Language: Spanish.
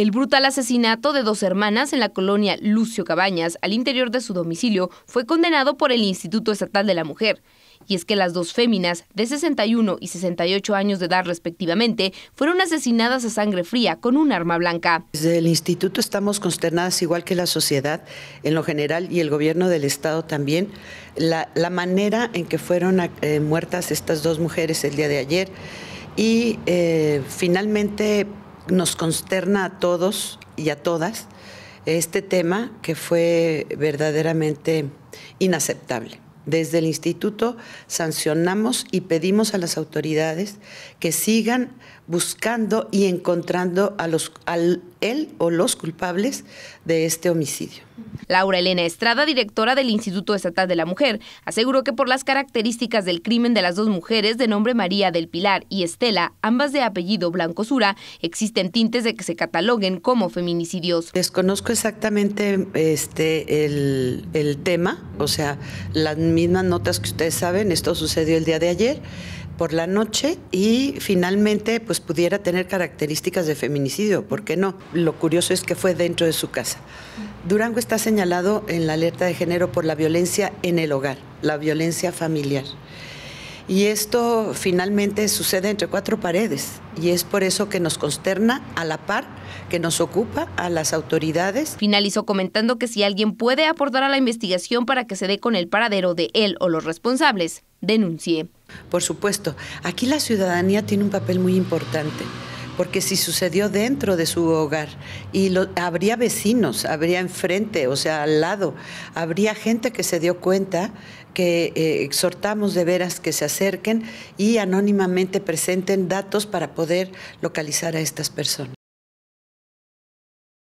El brutal asesinato de dos hermanas en la colonia Lucio Cabañas, al interior de su domicilio, fue condenado por el Instituto Estatal de la Mujer. Y es que las dos féminas, de 61 y 68 años de edad respectivamente, fueron asesinadas a sangre fría con un arma blanca. Desde el instituto estamos consternadas, igual que la sociedad en lo general y el gobierno del Estado también, la, manera en que fueron eh, muertas estas dos mujeres el día de ayer. Y eh, finalmente nos consterna a todos y a todas este tema que fue verdaderamente inaceptable. Desde el instituto sancionamos y pedimos a las autoridades que sigan buscando y encontrando a los, al él o los culpables de este homicidio. Laura Elena Estrada, directora del Instituto Estatal de la Mujer, aseguró que por las características del crimen de las dos mujeres de nombre María del Pilar y Estela, ambas de apellido Blancosura, existen tintes de que se cataloguen como feminicidios. Desconozco exactamente este, el, el tema, o sea, las mismas notas que ustedes saben, esto sucedió el día de ayer por la noche y finalmente pues pudiera tener características de feminicidio, ¿por qué no? Lo curioso es que fue dentro de su casa. Durango está señalado en la alerta de género por la violencia en el hogar, la violencia familiar. Y esto finalmente sucede entre cuatro paredes y es por eso que nos consterna a la par que nos ocupa a las autoridades. Finalizó comentando que si alguien puede aportar a la investigación para que se dé con el paradero de él o los responsables, denuncie. Por supuesto, aquí la ciudadanía tiene un papel muy importante porque si sucedió dentro de su hogar y lo, habría vecinos, habría enfrente, o sea, al lado, habría gente que se dio cuenta que eh, exhortamos de veras que se acerquen y anónimamente presenten datos para poder localizar a estas personas.